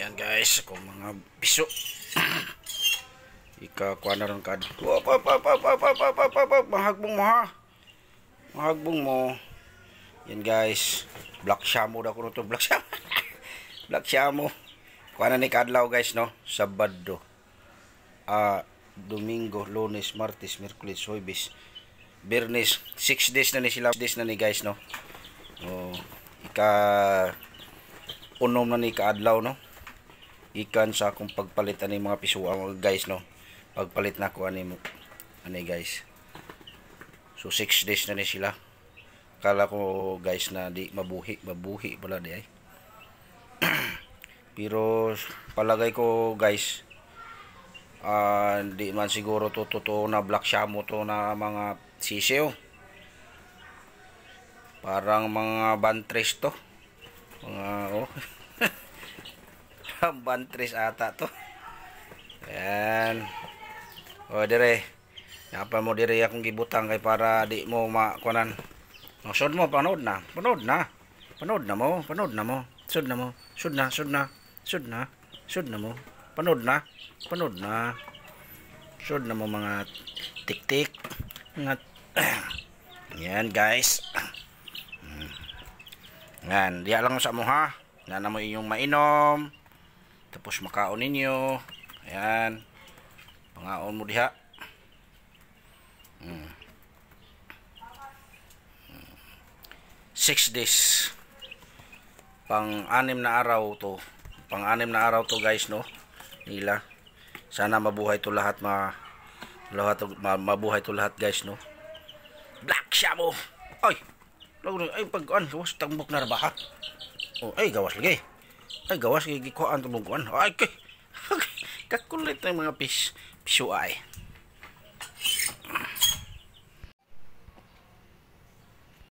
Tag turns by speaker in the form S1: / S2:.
S1: Ayan guys, ako mga biso. Ikakuha na rin kad. Wap, wap, wap, wap, wap, wap, Mahagbong mo ha. Mahagbong mo. Yan guys. Black shamo na ko ito. Black shamo. Black shamo. Kuha na ni Kadlaw guys no. Sabado. Ah, uh, Domingo, Lunes, Martes, Merkulis, Hoybis. Bernes. 6 days na ni sila. 6 days na ni guys no. Oh, ika unom na ni kaadlaw no ikan sa akong pagpalit ani mga pisuwa mga guys no pagpalit na ko ani ani guys so 6 days na ni sila kala ko guys na di mabuhi mabuhi pala di ay pero palagay ko guys uh, di man siguro to totoo na black shamo to na mga sisew parang mga bantres to mga oh parang bantres ata to yan o dire napa mo dire akong gibutang kay para di mo makunan o sud mo panood na panood na panood na mo panood na mo sud na mo sud na sud na sud na sud na mo panood na panood na sud na mo mga tiktik -tik. mga yan guys Ngan, hmm. diya lang sa mo ha. Na na mo inyong mainom tapos makaon ninyo ayan pangaon mo diha hmm. 6 hmm. days pang anim na araw to pang anim na araw to guys no nila sana mabuhay to lahat ma lahat to, ma, mabuhay to lahat guys no black shamo oy ay pag an gawas tambok na ba ha oh ay gawas lagi ay, gawas, gigikuan tulungan. Ay, kakulit ng mga pis, piso ay.